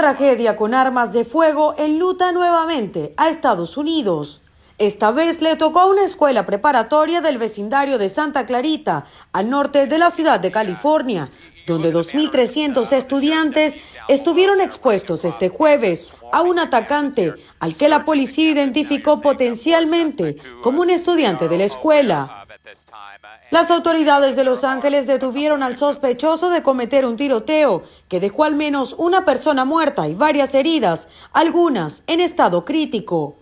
tragedia con armas de fuego en luta nuevamente a Estados Unidos. Esta vez le tocó a una escuela preparatoria del vecindario de Santa Clarita, al norte de la ciudad de California, donde 2.300 estudiantes estuvieron expuestos este jueves a un atacante al que la policía identificó potencialmente como un estudiante de la escuela. Uh, Las autoridades de Los Ángeles detuvieron al sospechoso de cometer un tiroteo que dejó al menos una persona muerta y varias heridas, algunas en estado crítico.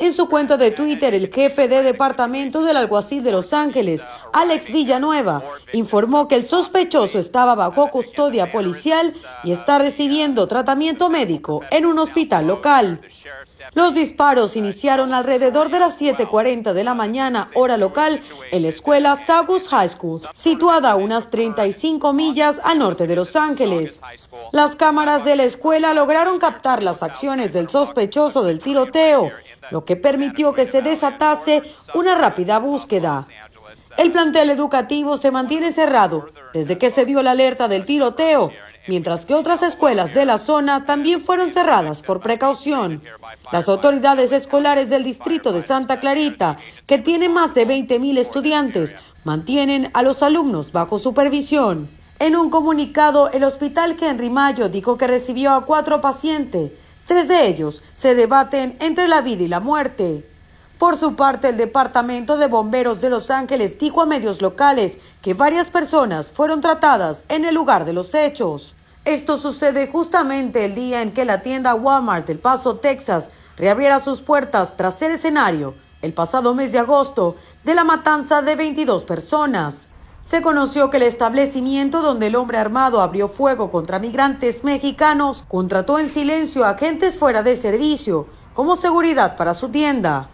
En su cuenta de Twitter, el jefe de departamento del alguacil de Los Ángeles, Alex Villanueva, informó que el sospechoso estaba bajo custodia policial y está recibiendo tratamiento médico en un hospital local. Los disparos iniciaron alrededor de las 7.40 de la mañana, hora local, en la escuela Sagus High School, situada a unas 35 millas al norte de Los Ángeles. Las cámaras de la escuela lograron captar las acciones del sospechoso del tiroteo lo que permitió que se desatase una rápida búsqueda. El plantel educativo se mantiene cerrado desde que se dio la alerta del tiroteo, mientras que otras escuelas de la zona también fueron cerradas por precaución. Las autoridades escolares del distrito de Santa Clarita, que tiene más de 20.000 estudiantes, mantienen a los alumnos bajo supervisión. En un comunicado, el hospital Henry Mayo dijo que recibió a cuatro pacientes Tres de ellos se debaten entre la vida y la muerte. Por su parte, el Departamento de Bomberos de Los Ángeles dijo a medios locales que varias personas fueron tratadas en el lugar de los hechos. Esto sucede justamente el día en que la tienda Walmart del Paso, Texas, reabriera sus puertas tras el escenario, el pasado mes de agosto, de la matanza de 22 personas se conoció que el establecimiento donde el hombre armado abrió fuego contra migrantes mexicanos contrató en silencio a agentes fuera de servicio como seguridad para su tienda.